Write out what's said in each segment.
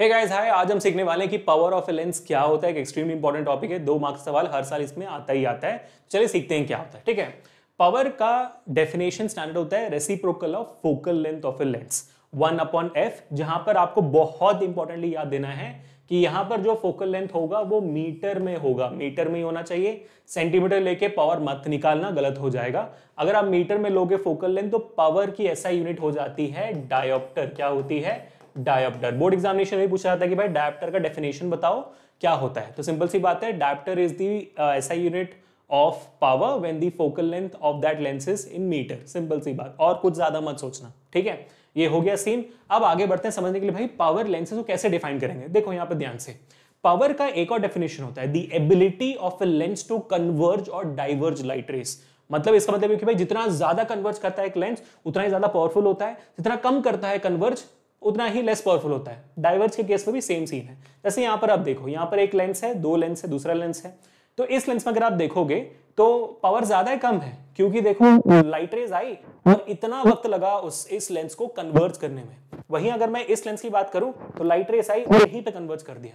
hey guys hi आज हम सीखने वाले हैं कि पावर ऑफ ए लेंस क्या होता है एक एक्सट्रीम इंपॉर्टेंट टॉपिक है दो मार्क्स सवाल हर साल इसमें आता ही आता है चलिए सीखते हैं क्या होता है ठीक है पावर का डेफिनेशन स्टैंडर्ड होता है reciprocal of focal length of a lens one upon f जहां पर आपको बहुत इंपॉर्टेंटली याद देना है कि यहां पर जो फोकल लेंथ होगा वो मीटर में होगा मीटर में ही होना चाहिए सेंटीमीटर लेके पावर मत निकालना गलत हो जाएगा अगर आप मीटर में लोगे फोकल लेंथ तो पावर की ऐसा यूनिट हो जाती है डायोप्टर क्या होती है डायप्टर बोर्ड एग्जामिनेशन में पूछा जाता है कि भाई डायप्टर का डेफिनेशन बताओ क्या होता है तो सिंपल सी बात है dioptre is the SI unit of power when the focal length of that lenses in metre simple सी बात और कुछ ज्यादा मत सोचना ठीक है ये हो गया सीन अब आगे बढ़ते हैं समझने के लिए भाई पावर लेंसेज को कैसे डिफाइन करेंगे देखो यहाँ पर ध्यान से पावर का एक और डेफिनेशन होता है the ability of a lens to converge और डाइवर्ज लाइट रेस मतलब इसका मतलब है कि भाई जितना ज्यादा कन्वर्ज करता है एक लेंस उतना ही ज्यादा पावरफुल होता है जितना कम करता है कन्वर्ज उतना ही लेस पावरफुल होता है डाइवर्स के केस में भी सेम सीन है जैसे यहां पर आप देखो यहाँ पर एक लेंस है दो लेंस है दूसरा लेंस है तो इस लेंस में अगर आप देखोगे तो पावर ज्यादा कम है क्योंकि देखो लाइट रेज आई और तो इतना वक्त लगा उस इस लेंस को कन्वर्ज करने में वहीं अगर मैं इस लेंस की बात करूं तो लाइट रेस आई यहीं पे कन्वर्ज कर दिया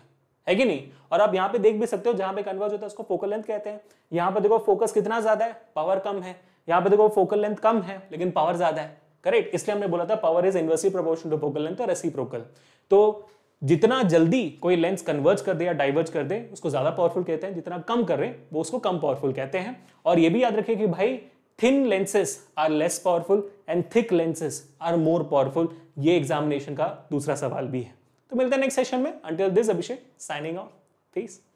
है कि नहीं और आप यहाँ पे देख भी सकते हो जहां पे कन्वर्ज होता है उसको फोकल लेंथ कहते हैं यहाँ पे देखो फोकस कितना ज्यादा है पावर कम है यहाँ पे देखो फोकल लेंथ कम है लेकिन पावर ज्यादा है करेक्ट इसलिए हमने बोला था power is inversely proportional to focal length और रेसिप्रोकल तो जितना जल्दी कोई लेंस कन्वर्ज कर दे या डाइवर्ज कर दे उसको ज्यादा पावरफुल कहते हैं जितना कम कर रहे वो उसको कम पावरफुल कहते हैं और ये भी याद रखें कि भाई thin lenses are less powerful and thick lenses are more powerful ये एग्जामिनेशन का दूसरा सवाल भी है तो मिलते हैं नेक्स्ट सेशन में until this Abhishek signing off please